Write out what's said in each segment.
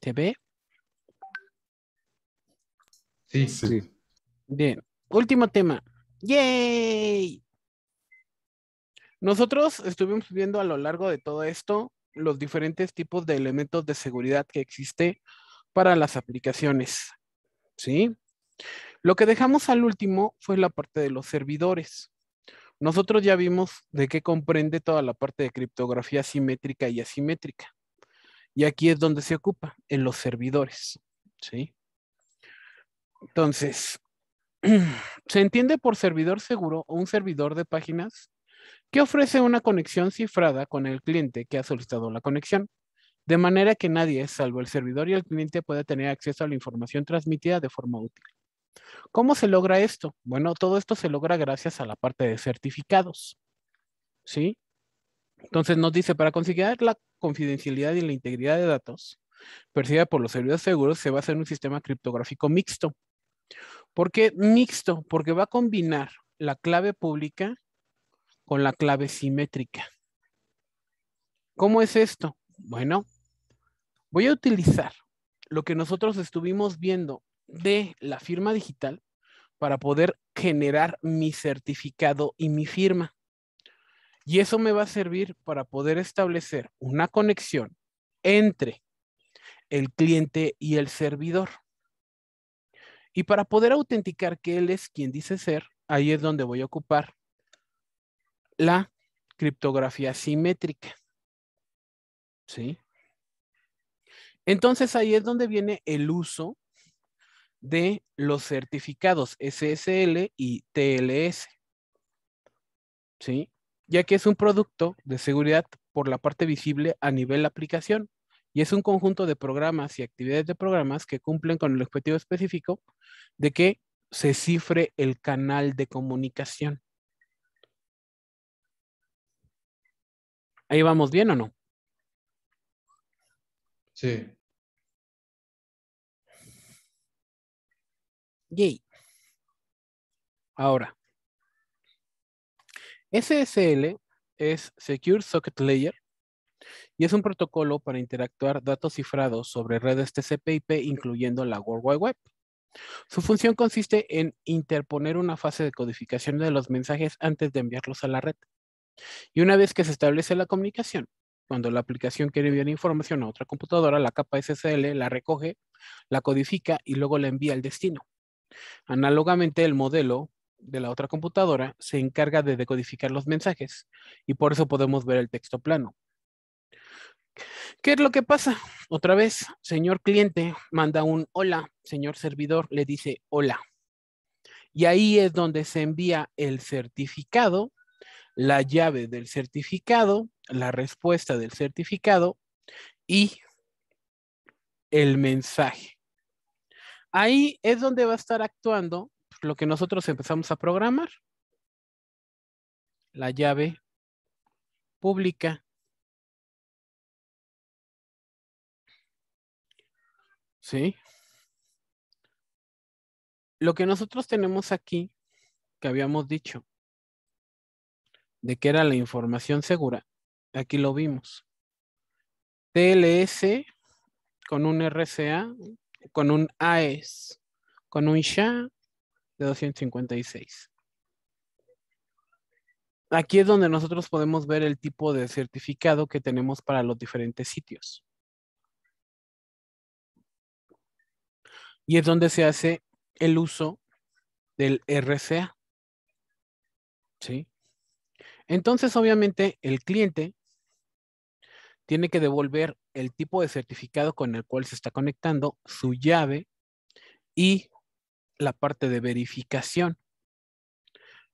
¿Te ve? Sí, sí. Bien, último tema. ¡Yay! Nosotros estuvimos viendo a lo largo de todo esto los diferentes tipos de elementos de seguridad que existe para las aplicaciones. ¿Sí? Lo que dejamos al último fue la parte de los servidores. Nosotros ya vimos de qué comprende toda la parte de criptografía simétrica y asimétrica. Y aquí es donde se ocupa, en los servidores. ¿sí? Entonces, se entiende por servidor seguro o un servidor de páginas que ofrece una conexión cifrada con el cliente que ha solicitado la conexión, de manera que nadie, salvo el servidor y el cliente, pueda tener acceso a la información transmitida de forma útil. ¿Cómo se logra esto? Bueno, todo esto se logra gracias a la parte de certificados. ¿Sí? Entonces nos dice, para conseguir la confidencialidad y la integridad de datos percibida por los servidores seguros, se va a hacer un sistema criptográfico mixto. ¿Por qué mixto? Porque va a combinar la clave pública con la clave simétrica. ¿Cómo es esto? Bueno, voy a utilizar lo que nosotros estuvimos viendo de la firma digital para poder generar mi certificado y mi firma. Y eso me va a servir para poder establecer una conexión entre el cliente y el servidor. Y para poder autenticar que él es quien dice ser, ahí es donde voy a ocupar la criptografía simétrica. ¿Sí? Entonces ahí es donde viene el uso de los certificados SSL y TLS. ¿Sí? ya que es un producto de seguridad por la parte visible a nivel aplicación y es un conjunto de programas y actividades de programas que cumplen con el objetivo específico de que se cifre el canal de comunicación. ¿Ahí vamos bien o no? Sí. Yay. Ahora, SSL es Secure Socket Layer y es un protocolo para interactuar datos cifrados sobre redes TCP/IP incluyendo la World Wide Web. Su función consiste en interponer una fase de codificación de los mensajes antes de enviarlos a la red. Y una vez que se establece la comunicación, cuando la aplicación quiere enviar información a otra computadora, la capa SSL la recoge, la codifica y luego la envía al destino. Análogamente, el modelo de la otra computadora se encarga de decodificar los mensajes y por eso podemos ver el texto plano. ¿Qué es lo que pasa? Otra vez, señor cliente manda un hola, señor servidor le dice hola. Y ahí es donde se envía el certificado, la llave del certificado, la respuesta del certificado y el mensaje. Ahí es donde va a estar actuando lo que nosotros empezamos a programar, la llave pública. ¿Sí? Lo que nosotros tenemos aquí, que habíamos dicho, de que era la información segura, aquí lo vimos. TLS con un RCA, con un AES, con un SHA de 256. Aquí es donde nosotros podemos ver el tipo de certificado que tenemos para los diferentes sitios. Y es donde se hace el uso del RCA. ¿Sí? Entonces, obviamente, el cliente tiene que devolver el tipo de certificado con el cual se está conectando, su llave y la parte de verificación.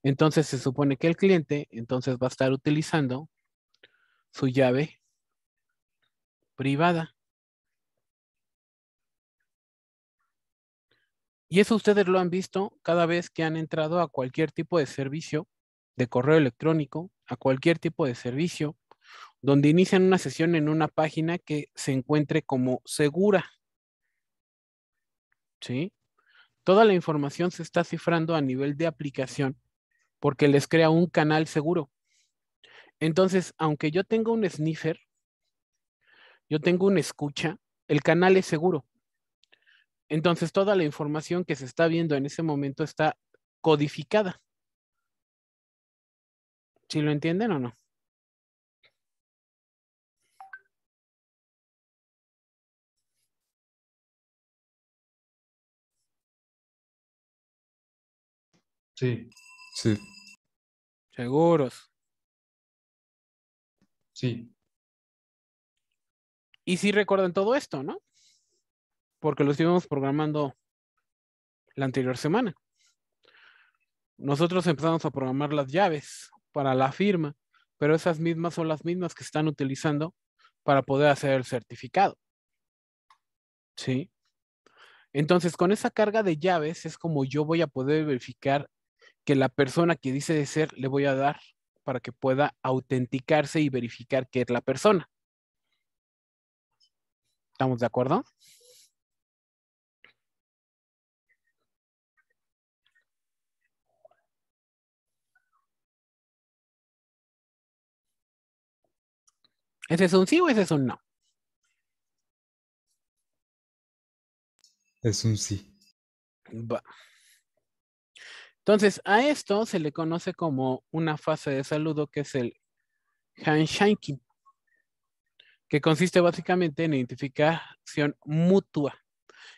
Entonces se supone que el cliente entonces va a estar utilizando su llave privada. Y eso ustedes lo han visto cada vez que han entrado a cualquier tipo de servicio de correo electrónico, a cualquier tipo de servicio, donde inician una sesión en una página que se encuentre como segura. ¿Sí? Toda la información se está cifrando a nivel de aplicación porque les crea un canal seguro. Entonces, aunque yo tenga un sniffer, yo tengo un escucha, el canal es seguro. Entonces, toda la información que se está viendo en ese momento está codificada. ¿Sí lo entienden o no? Sí. Sí. Seguros. Sí. Y sí recuerdan todo esto, ¿no? Porque lo estuvimos programando la anterior semana. Nosotros empezamos a programar las llaves para la firma, pero esas mismas son las mismas que están utilizando para poder hacer el certificado. ¿Sí? Entonces, con esa carga de llaves es como yo voy a poder verificar que la persona que dice de ser le voy a dar para que pueda autenticarse y verificar que es la persona. ¿Estamos de acuerdo? ¿Ese es un sí o ese es un no? Es un sí. Va. Entonces, a esto se le conoce como una fase de saludo que es el handshaking, que consiste básicamente en identificación mutua.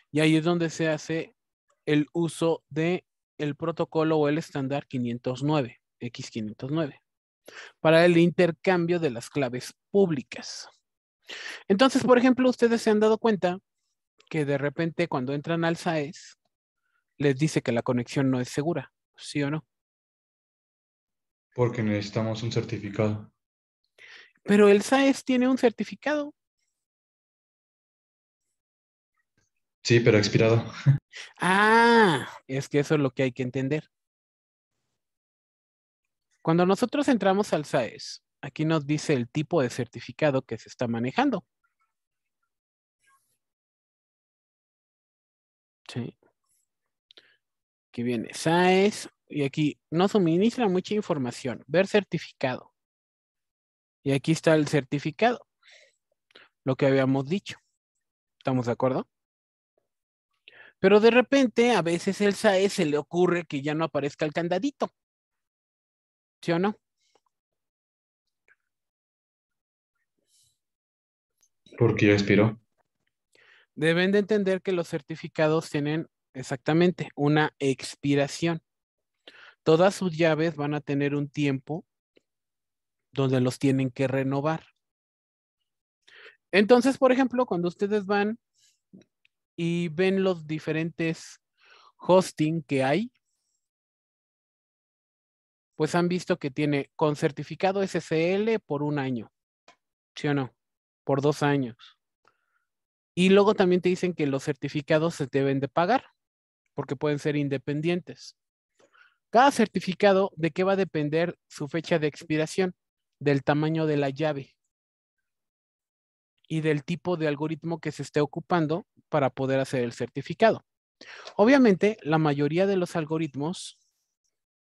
Y ahí es donde se hace el uso de el protocolo o el estándar 509, X509, para el intercambio de las claves públicas. Entonces, por ejemplo, ustedes se han dado cuenta que de repente cuando entran al SAES, e les dice que la conexión no es segura. ¿sí o no? Porque necesitamos un certificado. Pero el SAES tiene un certificado. Sí, pero expirado. Ah, es que eso es lo que hay que entender. Cuando nosotros entramos al SAES, aquí nos dice el tipo de certificado que se está manejando. Sí. Aquí viene SAES y aquí no suministra mucha información. Ver certificado. Y aquí está el certificado. Lo que habíamos dicho. ¿Estamos de acuerdo? Pero de repente a veces el SAES se le ocurre que ya no aparezca el candadito. ¿Sí o no? Porque ya expiró. Deben de entender que los certificados tienen Exactamente, una expiración. Todas sus llaves van a tener un tiempo donde los tienen que renovar. Entonces, por ejemplo, cuando ustedes van y ven los diferentes hosting que hay, pues han visto que tiene con certificado SSL por un año, ¿sí o no? Por dos años. Y luego también te dicen que los certificados se deben de pagar porque pueden ser independientes. Cada certificado de qué va a depender su fecha de expiración, del tamaño de la llave y del tipo de algoritmo que se esté ocupando para poder hacer el certificado. Obviamente, la mayoría de los algoritmos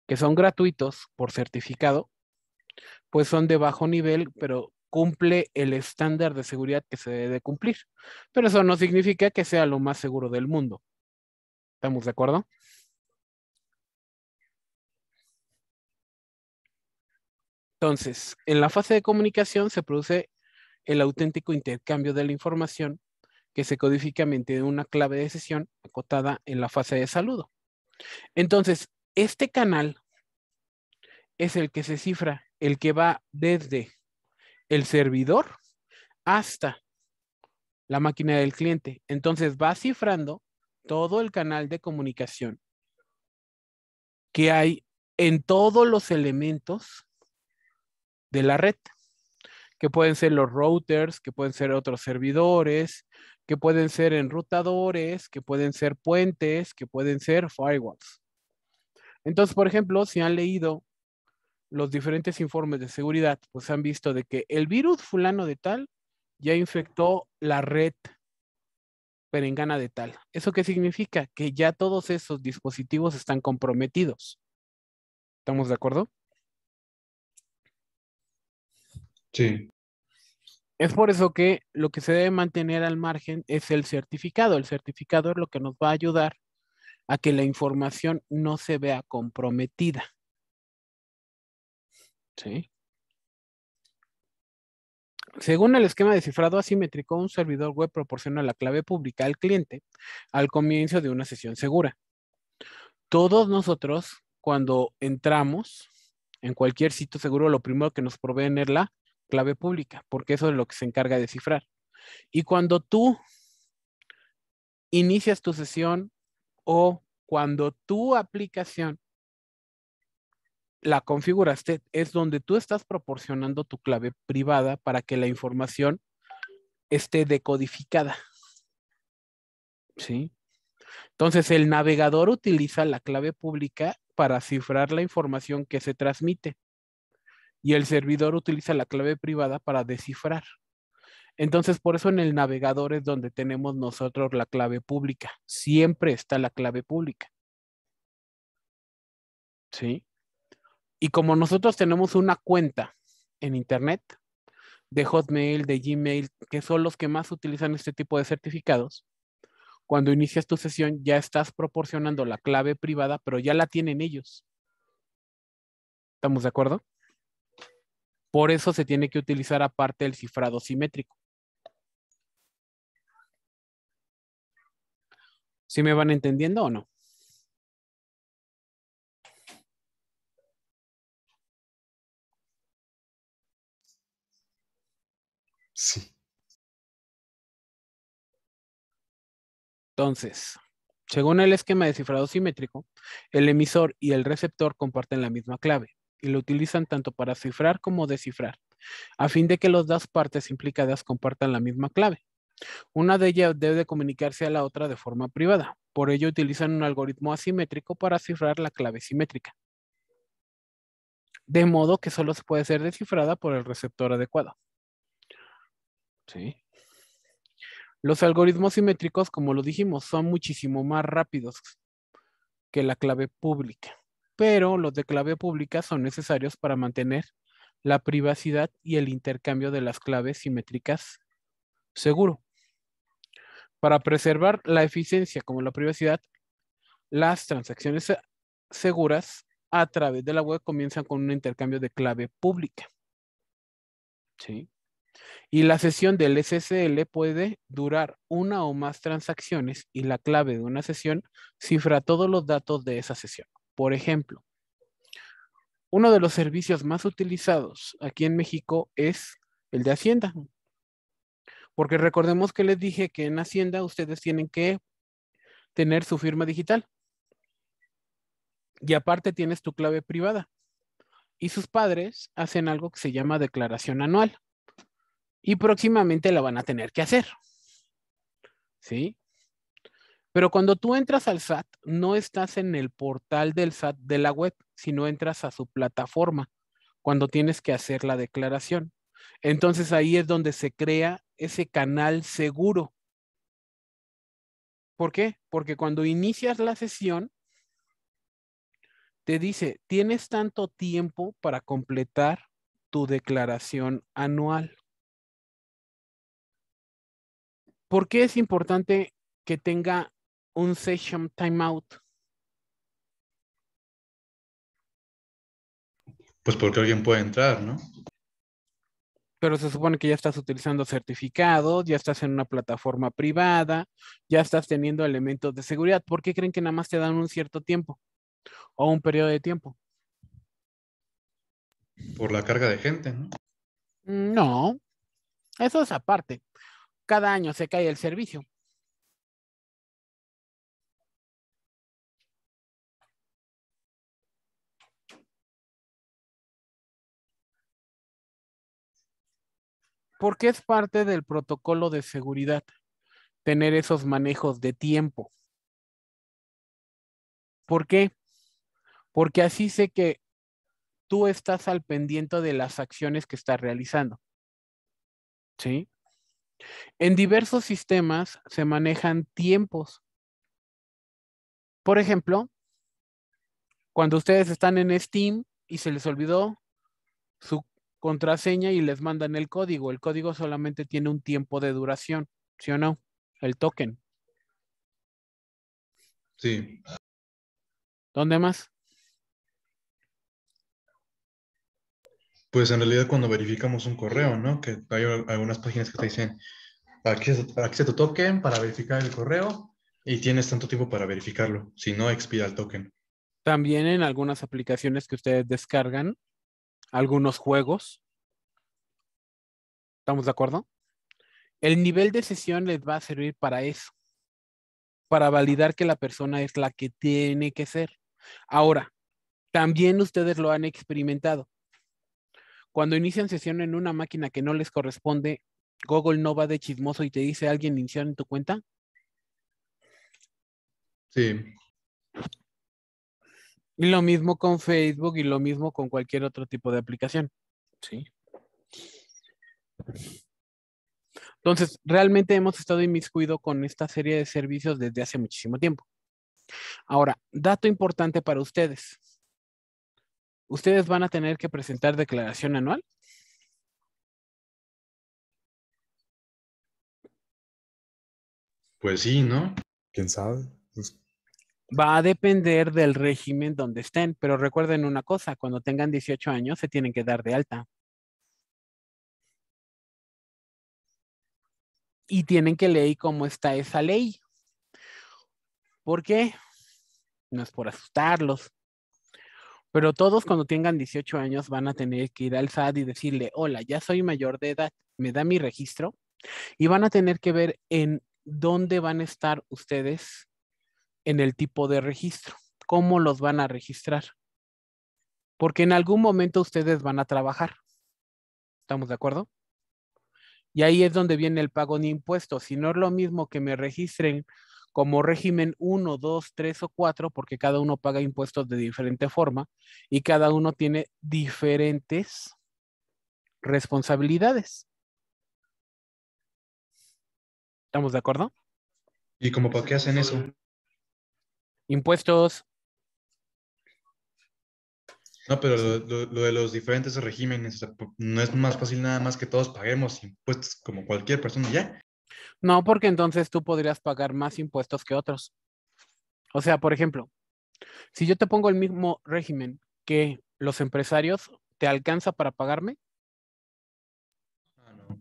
que son gratuitos por certificado, pues son de bajo nivel, pero cumple el estándar de seguridad que se debe cumplir. Pero eso no significa que sea lo más seguro del mundo. ¿Estamos de acuerdo? Entonces, en la fase de comunicación se produce el auténtico intercambio de la información que se codifica mediante una clave de sesión acotada en la fase de saludo. Entonces, este canal es el que se cifra, el que va desde el servidor hasta la máquina del cliente. Entonces va cifrando todo el canal de comunicación que hay en todos los elementos de la red, que pueden ser los routers, que pueden ser otros servidores, que pueden ser enrutadores, que pueden ser puentes, que pueden ser firewalls. Entonces, por ejemplo, si han leído los diferentes informes de seguridad, pues han visto de que el virus fulano de tal ya infectó la red en gana de tal. ¿Eso qué significa? Que ya todos esos dispositivos están comprometidos. ¿Estamos de acuerdo? Sí. Es por eso que lo que se debe mantener al margen es el certificado. El certificado es lo que nos va a ayudar a que la información no se vea comprometida. ¿Sí? Según el esquema de cifrado asimétrico, un servidor web proporciona la clave pública al cliente al comienzo de una sesión segura. Todos nosotros, cuando entramos en cualquier sitio seguro, lo primero que nos proveen es la clave pública, porque eso es lo que se encarga de cifrar. Y cuando tú inicias tu sesión o cuando tu aplicación la configuraste, es donde tú estás proporcionando tu clave privada para que la información esté decodificada. ¿Sí? Entonces, el navegador utiliza la clave pública para cifrar la información que se transmite y el servidor utiliza la clave privada para descifrar. Entonces, por eso en el navegador es donde tenemos nosotros la clave pública. Siempre está la clave pública. ¿Sí? Y como nosotros tenemos una cuenta en Internet de Hotmail, de Gmail, que son los que más utilizan este tipo de certificados, cuando inicias tu sesión ya estás proporcionando la clave privada, pero ya la tienen ellos. ¿Estamos de acuerdo? Por eso se tiene que utilizar aparte el cifrado simétrico. ¿Sí me van entendiendo o no? Sí. Entonces, según el esquema de cifrado simétrico, el emisor y el receptor comparten la misma clave y lo utilizan tanto para cifrar como descifrar, a fin de que las dos partes implicadas compartan la misma clave. Una de ellas debe comunicarse a la otra de forma privada, por ello utilizan un algoritmo asimétrico para cifrar la clave simétrica, de modo que solo se puede ser descifrada por el receptor adecuado. Los algoritmos simétricos, como lo dijimos, son muchísimo más rápidos que la clave pública, pero los de clave pública son necesarios para mantener la privacidad y el intercambio de las claves simétricas seguro. Para preservar la eficiencia como la privacidad, las transacciones seguras a través de la web comienzan con un intercambio de clave pública. ¿Sí? Y la sesión del SSL puede durar una o más transacciones y la clave de una sesión cifra todos los datos de esa sesión. Por ejemplo, uno de los servicios más utilizados aquí en México es el de Hacienda. Porque recordemos que les dije que en Hacienda ustedes tienen que tener su firma digital. Y aparte tienes tu clave privada. Y sus padres hacen algo que se llama declaración anual y próximamente la van a tener que hacer. ¿Sí? Pero cuando tú entras al SAT, no estás en el portal del SAT de la web, sino entras a su plataforma cuando tienes que hacer la declaración. Entonces ahí es donde se crea ese canal seguro. ¿Por qué? Porque cuando inicias la sesión, te dice, tienes tanto tiempo para completar tu declaración anual. ¿Por qué es importante que tenga un session timeout? Pues porque alguien puede entrar, ¿no? Pero se supone que ya estás utilizando certificados, ya estás en una plataforma privada, ya estás teniendo elementos de seguridad. ¿Por qué creen que nada más te dan un cierto tiempo o un periodo de tiempo? Por la carga de gente, ¿no? Mm, no, eso es aparte cada año se cae el servicio. Porque es parte del protocolo de seguridad tener esos manejos de tiempo. ¿Por qué? Porque así sé que tú estás al pendiente de las acciones que estás realizando. ¿Sí? En diversos sistemas se manejan tiempos. Por ejemplo, cuando ustedes están en Steam y se les olvidó su contraseña y les mandan el código, el código solamente tiene un tiempo de duración, ¿sí o no? El token. Sí. ¿Dónde más? pues en realidad cuando verificamos un correo, ¿no? Que hay algunas páginas que te dicen, para que se token para verificar el correo y tienes tanto tiempo para verificarlo, si no expira el token. También en algunas aplicaciones que ustedes descargan, algunos juegos. ¿Estamos de acuerdo? El nivel de sesión les va a servir para eso, para validar que la persona es la que tiene que ser. Ahora, también ustedes lo han experimentado. Cuando inician sesión en una máquina que no les corresponde, Google no va de chismoso y te dice alguien inició en tu cuenta. Sí. Y lo mismo con Facebook y lo mismo con cualquier otro tipo de aplicación. Sí. Entonces, realmente hemos estado inmiscuido con esta serie de servicios desde hace muchísimo tiempo. Ahora, dato importante para ustedes. ¿ustedes van a tener que presentar declaración anual? Pues sí, ¿no? ¿Quién sabe? Pues, Va a depender del régimen donde estén, pero recuerden una cosa, cuando tengan 18 años se tienen que dar de alta. Y tienen que leer cómo está esa ley. ¿Por qué? No es por asustarlos, pero todos cuando tengan 18 años van a tener que ir al SAD y decirle, hola, ya soy mayor de edad, me da mi registro. Y van a tener que ver en dónde van a estar ustedes en el tipo de registro, cómo los van a registrar. Porque en algún momento ustedes van a trabajar. ¿Estamos de acuerdo? Y ahí es donde viene el pago de impuestos. Si no es lo mismo que me registren como régimen 1, 2, 3 o 4, porque cada uno paga impuestos de diferente forma y cada uno tiene diferentes responsabilidades. ¿Estamos de acuerdo? ¿Y como para qué hacen eso? Impuestos. No, pero lo, lo, de los diferentes regímenes, no es más fácil nada más que todos paguemos impuestos como cualquier persona ya. No, porque entonces tú podrías pagar más impuestos que otros. O sea, por ejemplo, si yo te pongo el mismo régimen que los empresarios, ¿te alcanza para pagarme? Ah,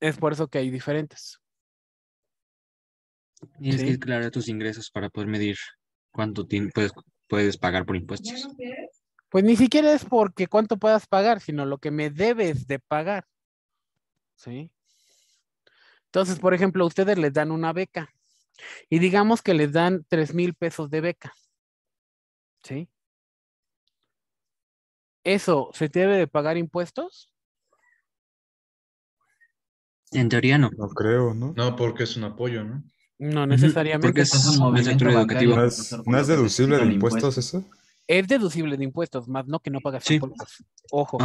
es por eso que hay diferentes. Tienes ¿Sí? que declarar tus ingresos para poder medir cuánto puedes pagar por impuestos. Pues ni siquiera es porque cuánto puedas pagar, sino lo que me debes de pagar. ¿sí? Entonces, por ejemplo, ustedes les dan una beca y digamos que les dan 3 mil pesos de beca, ¿sí? ¿Eso se debe de pagar impuestos? En teoría no. No creo, ¿no? No, porque es un apoyo, ¿no? No necesariamente. Porque es un ¿No es, deducible de impuestos eso? Es deducible de impuestos, más no que no pagas impuestos. Ojo.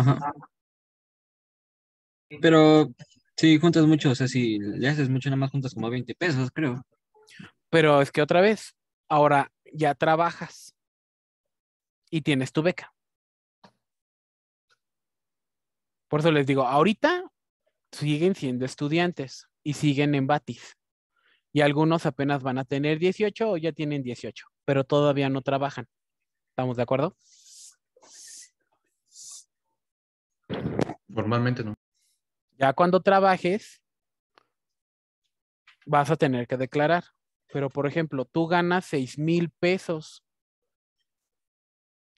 Pero sí, juntas mucho, o sea, si le haces mucho, nada más juntas como 20 pesos, creo. Pero es que otra vez, ahora ya trabajas y tienes tu beca. Por eso les digo, ahorita siguen siendo estudiantes y siguen en batis. Y algunos apenas van a tener 18 o ya tienen 18, pero todavía no trabajan. ¿Estamos de acuerdo? Normalmente no. Ya cuando trabajes, vas a tener que declarar. Pero, por ejemplo, tú ganas 6 mil pesos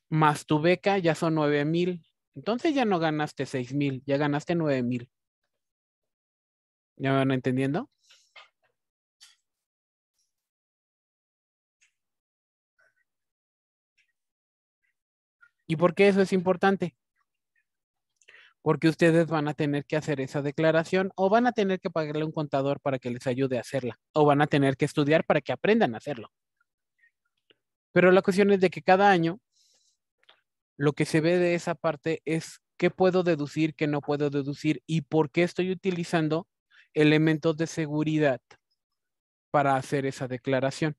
más tu beca ya son 9 mil. Entonces ya no ganaste 6 mil, ya ganaste 9 mil. ¿Ya me van entendiendo? ¿Y por qué eso es importante? porque ustedes van a tener que hacer esa declaración o van a tener que pagarle un contador para que les ayude a hacerla o van a tener que estudiar para que aprendan a hacerlo. Pero la cuestión es de que cada año lo que se ve de esa parte es qué puedo deducir, qué no puedo deducir y por qué estoy utilizando elementos de seguridad para hacer esa declaración.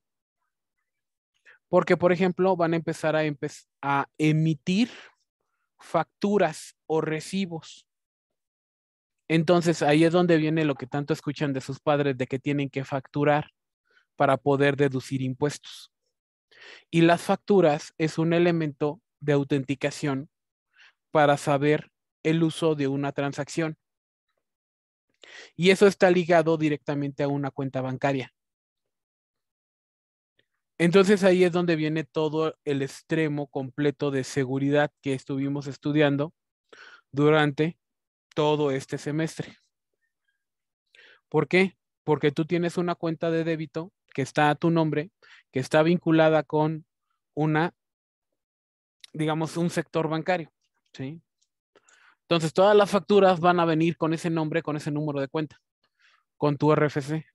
Porque, por ejemplo, van a empezar a, a emitir facturas o recibos. Entonces ahí es donde viene lo que tanto escuchan de sus padres de que tienen que facturar para poder deducir impuestos. Y las facturas es un elemento de autenticación para saber el uso de una transacción. Y eso está ligado directamente a una cuenta bancaria. Entonces ahí es donde viene todo el extremo completo de seguridad que estuvimos estudiando durante todo este semestre. ¿Por qué? Porque tú tienes una cuenta de débito que está a tu nombre, que está vinculada con una, digamos, un sector bancario. ¿sí? Entonces, todas las facturas van a venir con ese nombre, con ese número de cuenta, con tu RFC.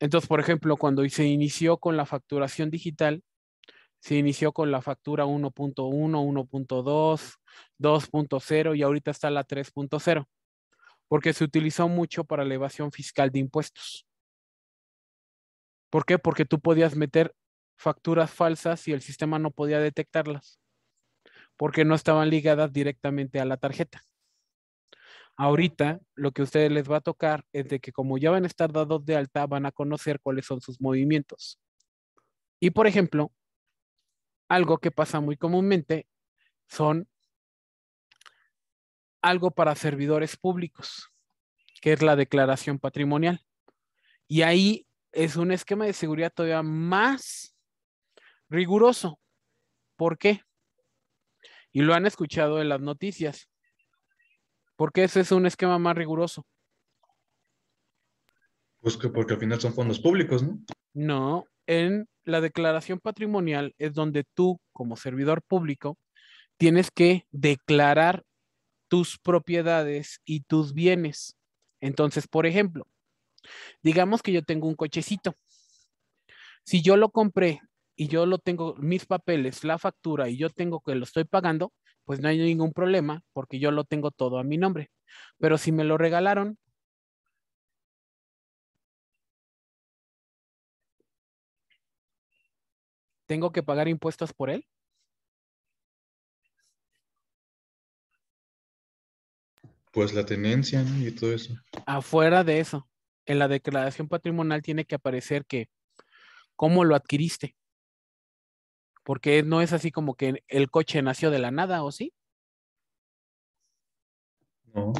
Entonces, por ejemplo, cuando se inició con la facturación digital, se inició con la factura 1.1, 1.2, 2.0 y ahorita está la 3.0, porque se utilizó mucho para la evasión fiscal de impuestos. ¿Por qué? Porque tú podías meter facturas falsas y el sistema no podía detectarlas, porque no estaban ligadas directamente a la tarjeta. Ahorita lo que a ustedes les va a tocar es de que como ya van a estar dados de alta, van a conocer cuáles son sus movimientos. Y por ejemplo, algo que pasa muy comúnmente son algo para servidores públicos, que es la declaración patrimonial. Y ahí es un esquema de seguridad todavía más riguroso. ¿Por qué? Y lo han escuchado en las noticias. Porque ese es un esquema más riguroso. Pues que porque al final son fondos públicos, ¿no? No, en la declaración patrimonial es donde tú, como servidor público, tienes que declarar tus propiedades y tus bienes. Entonces, por ejemplo, digamos que yo tengo un cochecito. Si yo lo compré y yo lo tengo, mis papeles, la factura, y yo tengo que lo estoy pagando, pues no hay ningún problema porque yo lo tengo todo a mi nombre. Pero si me lo regalaron, ¿tengo que pagar impuestos por él? Pues la tenencia y todo eso. Afuera de eso, en la declaración patrimonial tiene que aparecer que cómo lo adquiriste porque no es así como que el coche nació de la nada, ¿o sí? No.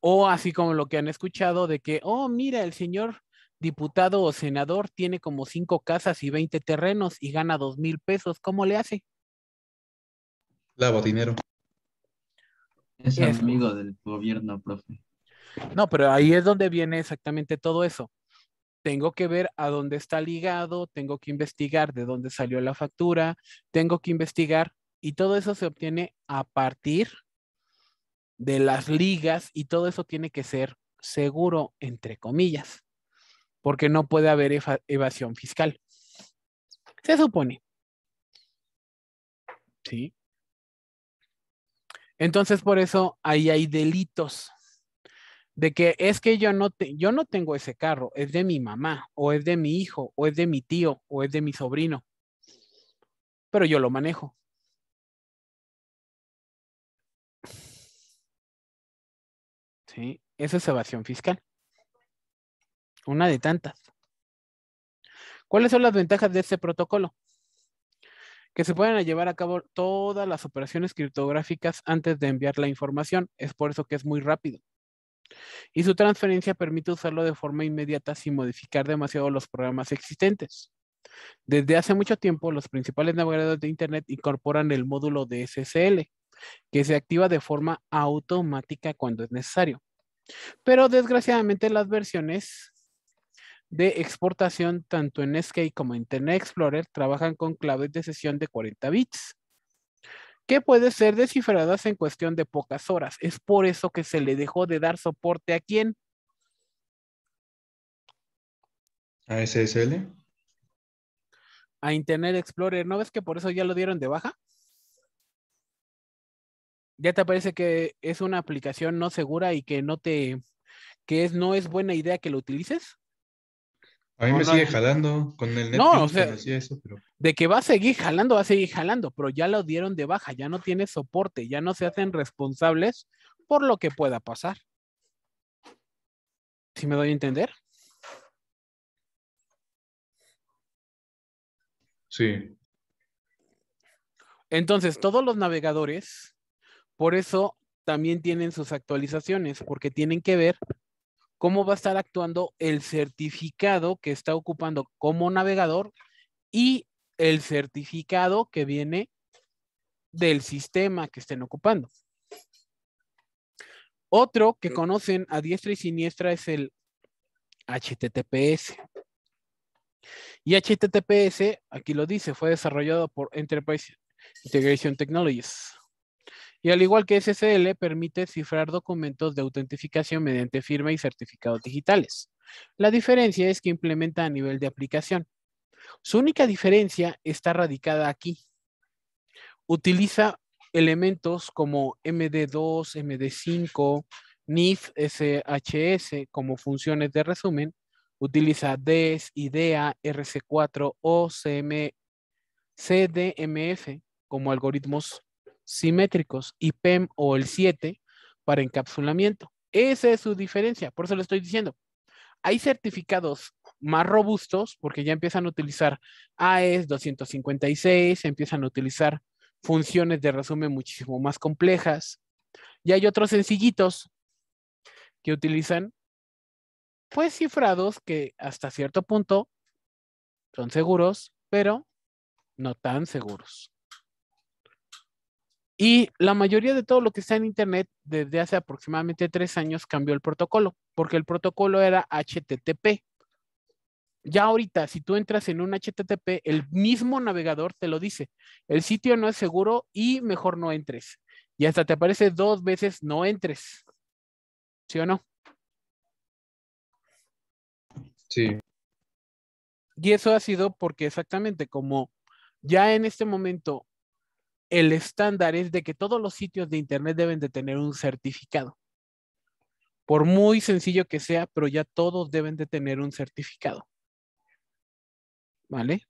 O así como lo que han escuchado de que, oh, mira, el señor diputado o senador tiene como cinco casas y 20 terrenos y gana dos mil pesos, ¿cómo le hace? Lavo dinero. Es amigo del gobierno, profe. No, pero ahí es donde viene exactamente todo eso tengo que ver a dónde está ligado, tengo que investigar de dónde salió la factura, tengo que investigar y todo eso se obtiene a partir de las ligas y todo eso tiene que ser seguro, entre comillas, porque no puede haber evasión fiscal. Se supone. Sí. Entonces, por eso ahí hay delitos de que es que yo no, yo no tengo ese carro, es de mi mamá, o es de mi hijo, o es de mi tío, o es de mi sobrino, pero yo lo manejo. ¿Sí? Esa es evasión fiscal. Una de tantas. ¿Cuáles son las ventajas de este protocolo? que se pueden llevar a cabo todas las operaciones criptográficas antes de enviar la información. Es por eso que es muy rápido y su transferencia permite usarlo de forma inmediata sin modificar demasiado los programas existentes. Desde hace mucho tiempo, los principales navegadores de Internet incorporan el módulo de SSL, que se activa de forma automática cuando es necesario. Pero desgraciadamente las versiones de exportación tanto en SK como en Internet Explorer trabajan con claves de sesión de 40 bits que puede ser descifradas en cuestión de pocas horas. Es por eso que se le dejó de dar soporte a quién. A SSL. A Internet Explorer. ¿No ves que por eso ya lo dieron de baja? Ya te parece que es una aplicación no segura y que no te, que es, no es buena idea que lo utilices. A mí me sigue jalando con el Netflix. No, o sea, de que va a seguir jalando, va a seguir jalando, pero ya lo dieron de baja, ya no tiene soporte, ya no se hacen responsables por lo que pueda pasar. ¿Sí me doy a entender? Sí. Entonces, todos los navegadores, por eso también tienen sus actualizaciones, porque tienen que ver cómo va a estar actuando el certificado que está ocupando como navegador y el certificado que viene del sistema que estén ocupando. Otro que conocen a diestra y siniestra es el HTTPS. Y HTTPS, aquí lo dice, fue desarrollado por Enterprise Integration Technologies y al igual que SSL permite cifrar documentos de autentificación mediante firma y certificados digitales. La diferencia es que implementa a nivel de aplicación. Su única diferencia está radicada aquí. Utiliza elementos como MD2, MD5, NIF, SHS como funciones de resumen. Utiliza DES, IDEA, RC4 o CM, CDMF como algoritmos simétricos y PEM o el 7 para encapsulamiento. Esa es su diferencia, por eso lo estoy diciendo. Hay certificados más robustos porque ya empiezan a utilizar AES 256, empiezan a utilizar funciones de resumen muchísimo más complejas. Y hay otros sencillitos que utilizan pues cifrados que hasta cierto punto son seguros, pero no tan seguros. Y la mayoría de todo lo que está en Internet desde hace aproximadamente tres años cambió el protocolo, porque el protocolo era HTTP. Ya ahorita, si tú entras en un HTTP, el mismo navegador te lo dice, el sitio no es seguro y mejor no entres. Y hasta te aparece dos veces no entres. ¿Sí o no? Sí. Y eso ha sido porque exactamente como ya en este momento el estándar es de que todos los sitios de Internet deben de tener un certificado. Por muy sencillo que sea, pero ya todos deben de tener un certificado. ¿Vale?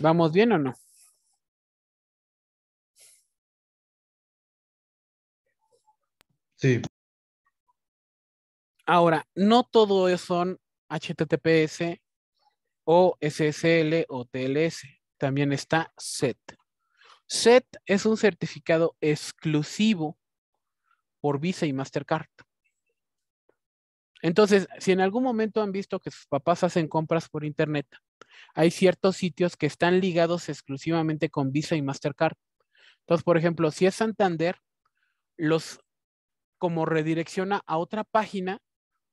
¿Vamos bien o no? Sí. Ahora, no todo son HTTPS o SSL o TLS. También está SET. SET es un certificado exclusivo por Visa y Mastercard. Entonces, si en algún momento han visto que sus papás hacen compras por Internet, hay ciertos sitios que están ligados exclusivamente con Visa y Mastercard. Entonces, por ejemplo, si es Santander, los como redirecciona a otra página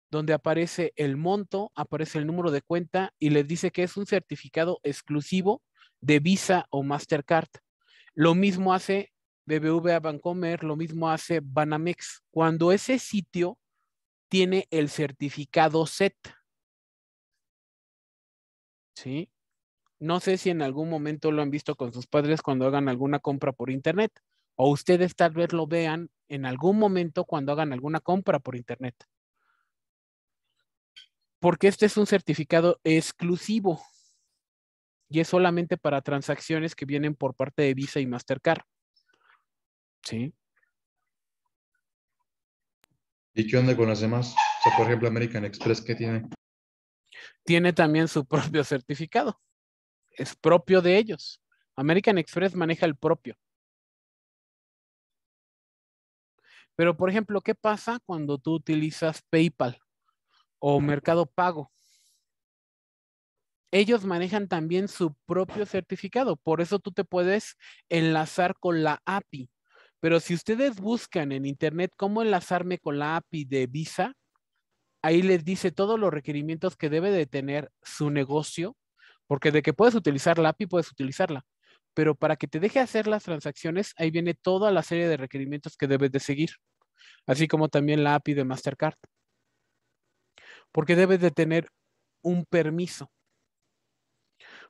donde aparece el monto, aparece el número de cuenta y les dice que es un certificado exclusivo de Visa o Mastercard. Lo mismo hace BBVA Bancomer, lo mismo hace Banamex. Cuando ese sitio tiene el certificado SET. ¿Sí? No sé si en algún momento lo han visto con sus padres cuando hagan alguna compra por internet o ustedes tal vez lo vean en algún momento cuando hagan alguna compra por internet porque este es un certificado exclusivo y es solamente para transacciones que vienen por parte de Visa y Mastercard. ¿Sí? ¿Y qué onda con las demás? O sea, por ejemplo, American Express, ¿qué tiene? Tiene también su propio certificado. Es propio de ellos. American Express maneja el propio. Pero, por ejemplo, ¿qué pasa cuando tú utilizas PayPal? o Mercado Pago. Ellos manejan también su propio certificado, por eso tú te puedes enlazar con la API. Pero si ustedes buscan en internet cómo enlazarme con la API de Visa, ahí les dice todos los requerimientos que debe de tener su negocio, porque de que puedes utilizar la API, puedes utilizarla. Pero para que te deje hacer las transacciones, ahí viene toda la serie de requerimientos que debes de seguir, así como también la API de Mastercard porque debes de tener un permiso.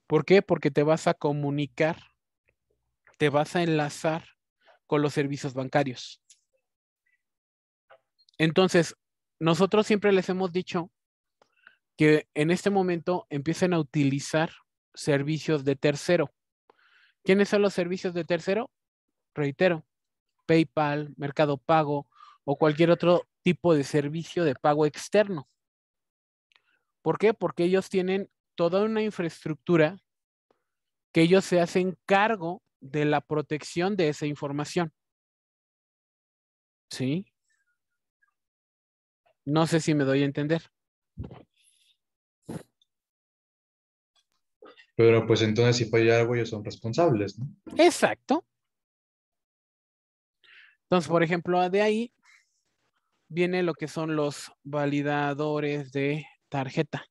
¿Por qué? Porque te vas a comunicar, te vas a enlazar con los servicios bancarios. Entonces, nosotros siempre les hemos dicho que en este momento empiecen a utilizar servicios de tercero. ¿Quiénes son los servicios de tercero? Reitero, PayPal, Mercado Pago o cualquier otro tipo de servicio de pago externo. ¿Por qué? Porque ellos tienen toda una infraestructura que ellos se hacen cargo de la protección de esa información. ¿Sí? No sé si me doy a entender. Pero pues entonces si falla algo ellos son responsables, ¿no? Exacto. Entonces, por ejemplo, de ahí viene lo que son los validadores de tarjeta.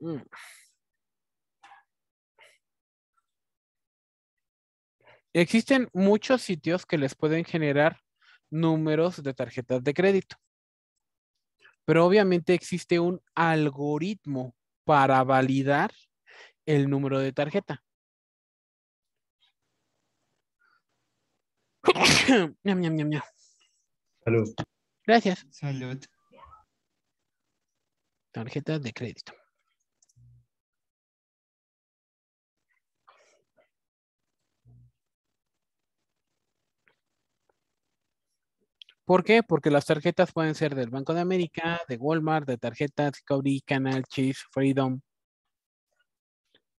Mm. Existen muchos sitios que les pueden generar números de tarjetas de crédito. Pero obviamente existe un algoritmo para validar el número de tarjeta. Salud. Gracias. Salud. Tarjetas de crédito. ¿Por qué? Porque las tarjetas pueden ser del Banco de América, de Walmart, de tarjetas Cody, Canal, Chase, Freedom.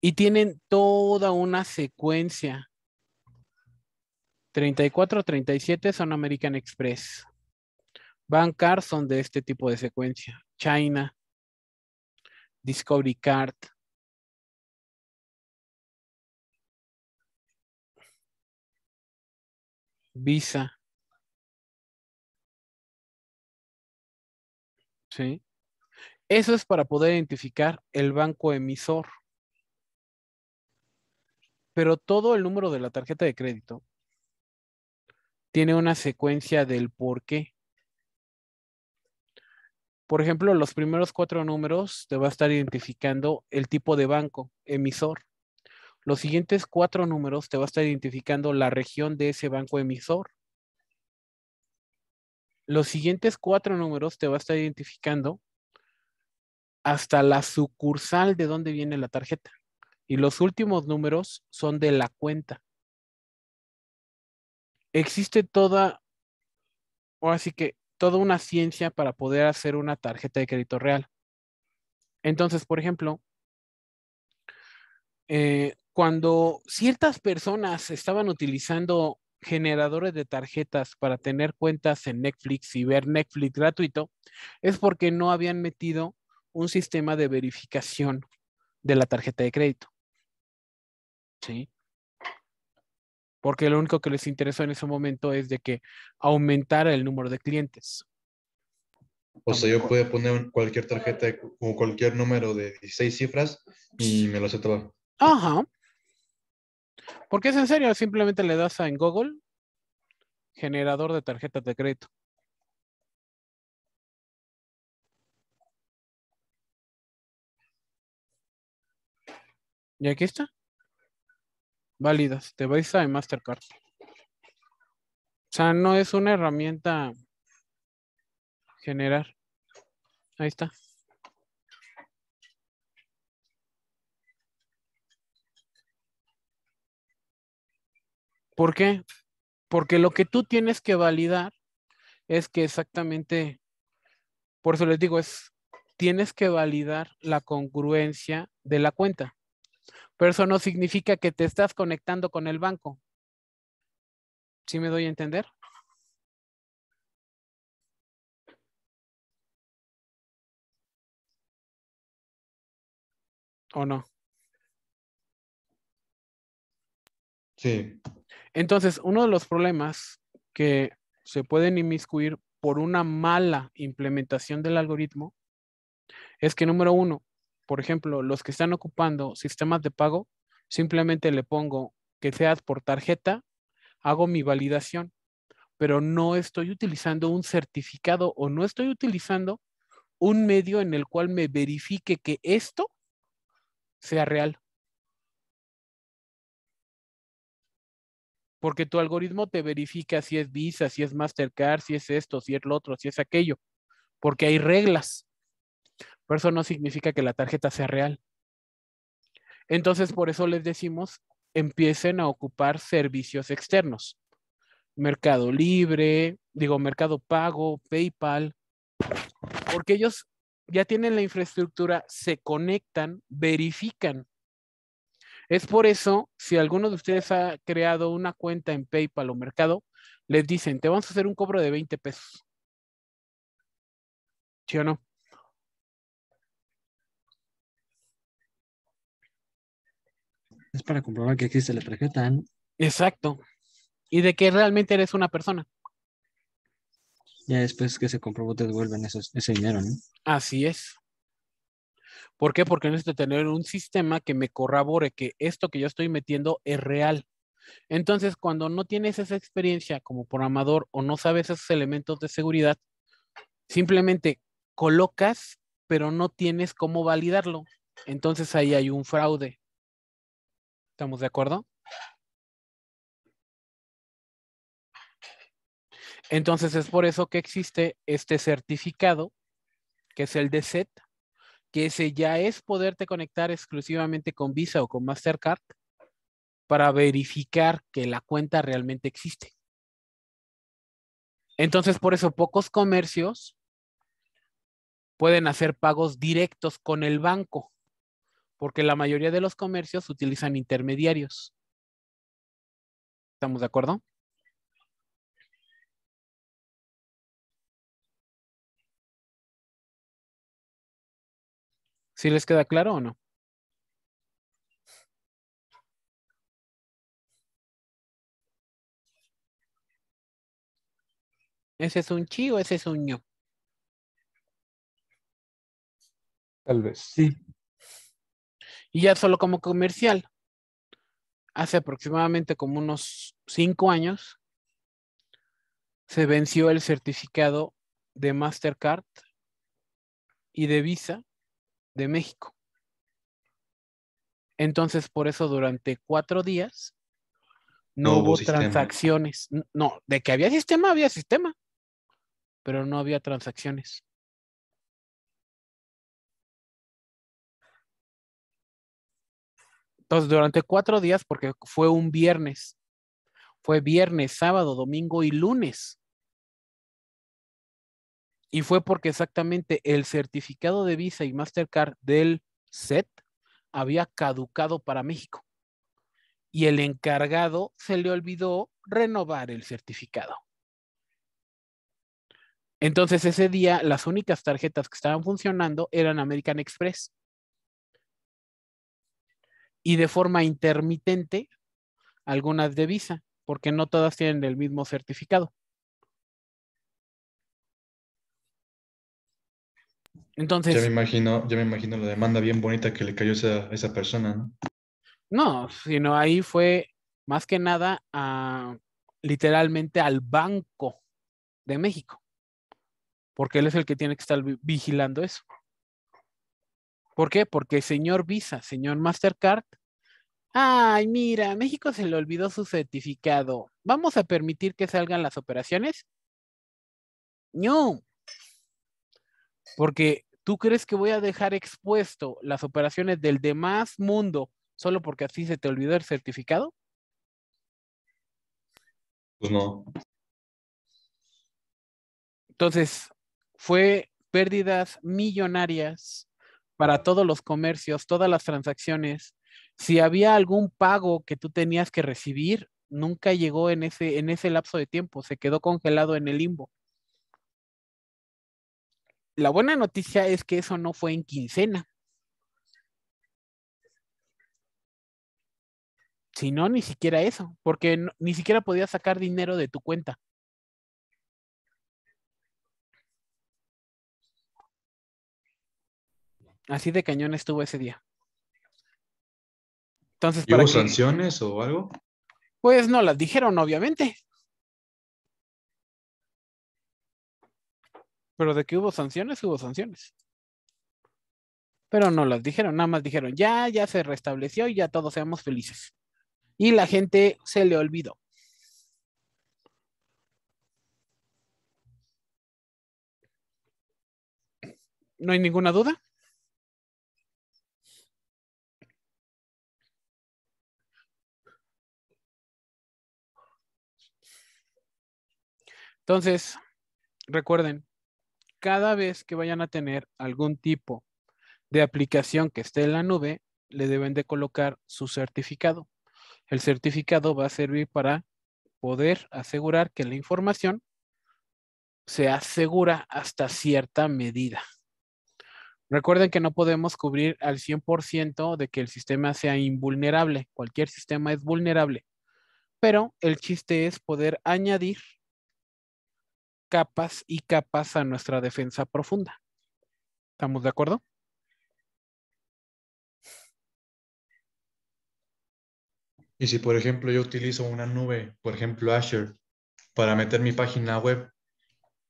Y tienen toda una secuencia 34-37 son American Express. Card son de este tipo de secuencia. China. Discovery Card. Visa. ¿Sí? Eso es para poder identificar el banco emisor. Pero todo el número de la tarjeta de crédito tiene una secuencia del por qué. Por ejemplo, los primeros cuatro números te va a estar identificando el tipo de banco, emisor. Los siguientes cuatro números te va a estar identificando la región de ese banco emisor. Los siguientes cuatro números te va a estar identificando hasta la sucursal de dónde viene la tarjeta. Y los últimos números son de la cuenta existe toda, o así que toda una ciencia para poder hacer una tarjeta de crédito real. Entonces, por ejemplo, eh, cuando ciertas personas estaban utilizando generadores de tarjetas para tener cuentas en Netflix y ver Netflix gratuito, es porque no habían metido un sistema de verificación de la tarjeta de crédito. ¿Sí? porque lo único que les interesó en ese momento es de que aumentara el número de clientes. O sea, yo puedo poner cualquier tarjeta o cualquier número de 16 cifras y me lo aceptaba. Ajá. Porque es en serio, simplemente le das a en Google generador de tarjetas de crédito. Y aquí está válidas Te vais a Mastercard. O sea, no es una herramienta generar. Ahí está. ¿Por qué? Porque lo que tú tienes que validar es que exactamente, por eso les digo, es tienes que validar la congruencia de la cuenta. Pero eso no significa que te estás conectando con el banco. ¿Sí me doy a entender? ¿O no? Sí. Entonces, uno de los problemas que se pueden inmiscuir por una mala implementación del algoritmo es que, número uno, por ejemplo, los que están ocupando sistemas de pago, simplemente le pongo que sea por tarjeta, hago mi validación, pero no estoy utilizando un certificado o no estoy utilizando un medio en el cual me verifique que esto sea real. Porque tu algoritmo te verifica si es Visa, si es Mastercard, si es esto, si es lo otro, si es aquello. Porque hay reglas pero eso no significa que la tarjeta sea real. Entonces, por eso les decimos, empiecen a ocupar servicios externos. Mercado Libre, digo, Mercado Pago, PayPal, porque ellos ya tienen la infraestructura, se conectan, verifican. Es por eso, si alguno de ustedes ha creado una cuenta en PayPal o Mercado, les dicen, te vamos a hacer un cobro de 20 pesos. ¿Sí o no? Es para comprobar que existe la tarjeta, Exacto. Y de que realmente eres una persona. Ya después que se comprobó te devuelven esos, ese dinero, ¿no? Así es. ¿Por qué? Porque necesito tener un sistema que me corrobore que esto que yo estoy metiendo es real. Entonces, cuando no tienes esa experiencia como programador o no sabes esos elementos de seguridad, simplemente colocas, pero no tienes cómo validarlo. Entonces ahí hay un fraude. ¿Estamos de acuerdo? Entonces es por eso que existe este certificado, que es el de SET, que ese ya es poderte conectar exclusivamente con Visa o con Mastercard para verificar que la cuenta realmente existe. Entonces, por eso pocos comercios pueden hacer pagos directos con el banco porque la mayoría de los comercios utilizan intermediarios. ¿Estamos de acuerdo? ¿Sí les queda claro o no? ¿Ese es un chi o ese es un yo Tal vez. Sí. Y ya solo como comercial, hace aproximadamente como unos cinco años, se venció el certificado de Mastercard y de Visa de México. Entonces, por eso durante cuatro días no, hubo, transacciones. No, de que había sistema, había sistema, pero no había transacciones. Entonces, durante cuatro días, porque fue un viernes, fue viernes, sábado, domingo y lunes. Y fue porque exactamente el certificado de Visa y Mastercard del SET había caducado para México. Y el encargado se le olvidó renovar el certificado. Entonces ese día las únicas tarjetas que estaban funcionando eran American Express y de forma intermitente algunas de Visa, porque no todas tienen el mismo certificado. Entonces. Ya me imagino, me imagino la demanda bien bonita que le cayó esa, esa persona, ¿no? No, sino ahí fue más que nada a, literalmente al Banco de México, porque él es el que tiene que estar vigilando eso. ¿Por qué? Porque señor Visa, señor Mastercard, ay, mira, México se le olvidó su certificado. ¿Vamos a permitir que salgan las operaciones? No. Porque tú crees que voy a dejar expuesto las operaciones del demás mundo solo porque así se te olvidó el certificado? Pues no. Entonces, fue pérdidas millonarias para todos los comercios, todas las transacciones. Si había algún pago que tú tenías que recibir, nunca llegó en ese, en ese lapso de tiempo, se quedó congelado en el limbo. La buena noticia es que eso no fue en quincena. Si no, ni siquiera eso, porque ni siquiera podías sacar dinero de tu cuenta. Así de cañón estuvo ese día. Entonces, ¿Hubo sanciones o algo? Pues no las dijeron, obviamente. Pero de que hubo sanciones, hubo sanciones. Pero no las dijeron, nada más dijeron, ya, ya se restableció y ya todos seamos felices. Y la gente se le olvidó. ¿No hay ninguna duda? Entonces, recuerden, cada vez que vayan a tener algún tipo de aplicación que esté en la nube, le deben de colocar su certificado. El certificado va a servir para poder asegurar que la información sea segura hasta cierta medida. Recuerden que no podemos cubrir al 100% de que el sistema sea invulnerable. Cualquier sistema es vulnerable. Pero el chiste es poder añadir capas y capas a nuestra defensa profunda. ¿Estamos de acuerdo? Y si, por ejemplo, yo utilizo una nube, por ejemplo, Azure, para meter mi página web,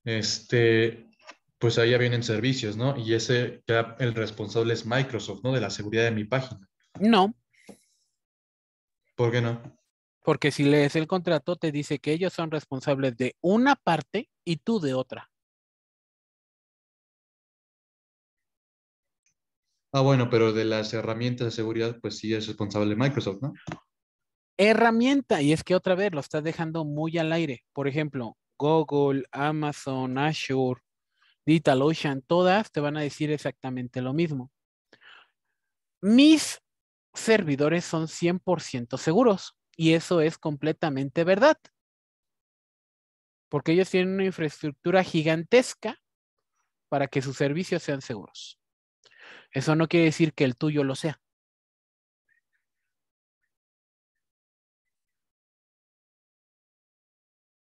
este, pues ahí ya vienen servicios, ¿no? Y ese ya el responsable es Microsoft, ¿no? De la seguridad de mi página. No. ¿Por qué no? Porque si lees el contrato, te dice que ellos son responsables de una parte y tú de otra. Ah, bueno, pero de las herramientas de seguridad, pues sí es responsable Microsoft, ¿no? Herramienta, y es que otra vez lo estás dejando muy al aire. Por ejemplo, Google, Amazon, Azure, DigitalOcean, todas te van a decir exactamente lo mismo. Mis servidores son 100% seguros. Y eso es completamente verdad. Porque ellos tienen una infraestructura gigantesca para que sus servicios sean seguros. Eso no quiere decir que el tuyo lo sea.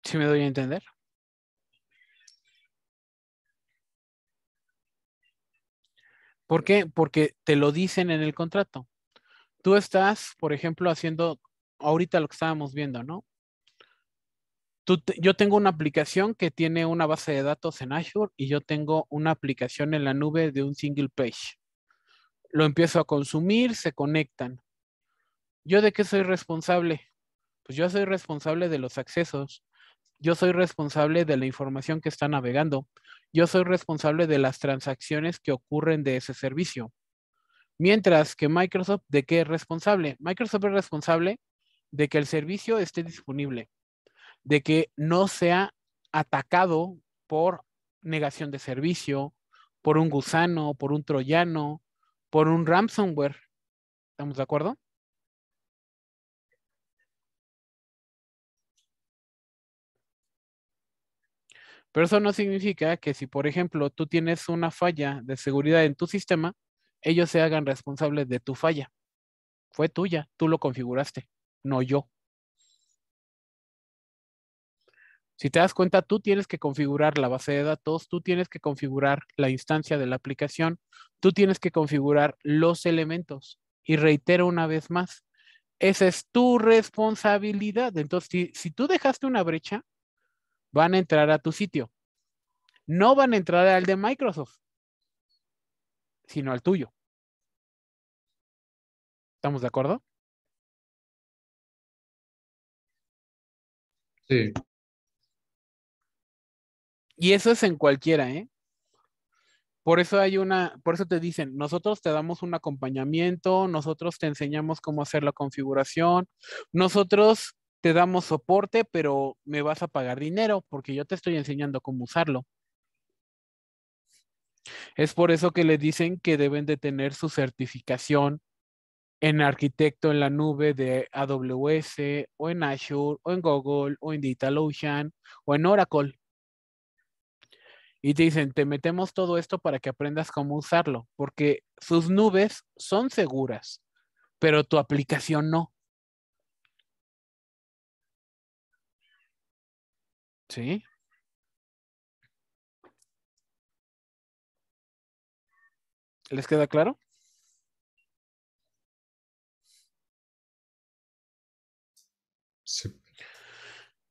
¿Sí me doy a entender? ¿Por qué? Porque te lo dicen en el contrato. Tú estás, por ejemplo, haciendo ahorita lo que estábamos viendo, ¿no? yo tengo una aplicación que tiene una base de datos en Azure y yo tengo una aplicación en la nube de un single page. Lo empiezo a consumir, se conectan. ¿Yo de qué soy responsable? Pues yo soy responsable de los accesos. Yo soy responsable de la información que está navegando. Yo soy responsable de las transacciones que ocurren de ese servicio. Mientras que Microsoft, ¿de qué es responsable? Microsoft es responsable de que el servicio esté disponible, de que no sea atacado por negación de servicio, por un gusano, por un troyano, por un ransomware. ¿Estamos de acuerdo? Pero eso no significa que si, por ejemplo, tú tienes una falla de seguridad en tu sistema, ellos se hagan responsables de tu falla. Fue tuya, tú lo configuraste no yo. Si te das cuenta, tú tienes que configurar la base de datos, tú tienes que configurar la instancia de la aplicación, tú tienes que configurar los elementos. Y reitero una vez más, esa es tu responsabilidad. Entonces, si, si tú dejaste una brecha, van a entrar a tu sitio. No van a entrar al de Microsoft, sino al tuyo. ¿Estamos de acuerdo? Sí. Y eso es en cualquiera, ¿eh? Por eso hay una, por eso te dicen, nosotros te damos un acompañamiento, nosotros te enseñamos cómo hacer la configuración, nosotros te damos soporte, pero me vas a pagar dinero porque yo te estoy enseñando cómo usarlo. Es por eso que le dicen que deben de tener su certificación en Arquitecto en la Nube de AWS, o en Azure, o en Google, o en DigitalOcean, o en Oracle. Y te dicen, te metemos todo esto para que aprendas cómo usarlo, porque sus nubes son seguras, pero tu aplicación no. ¿Sí? ¿Les queda claro?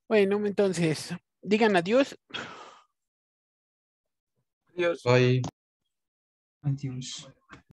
Bueno, entonces, digan adiós. Adiós. Adiós.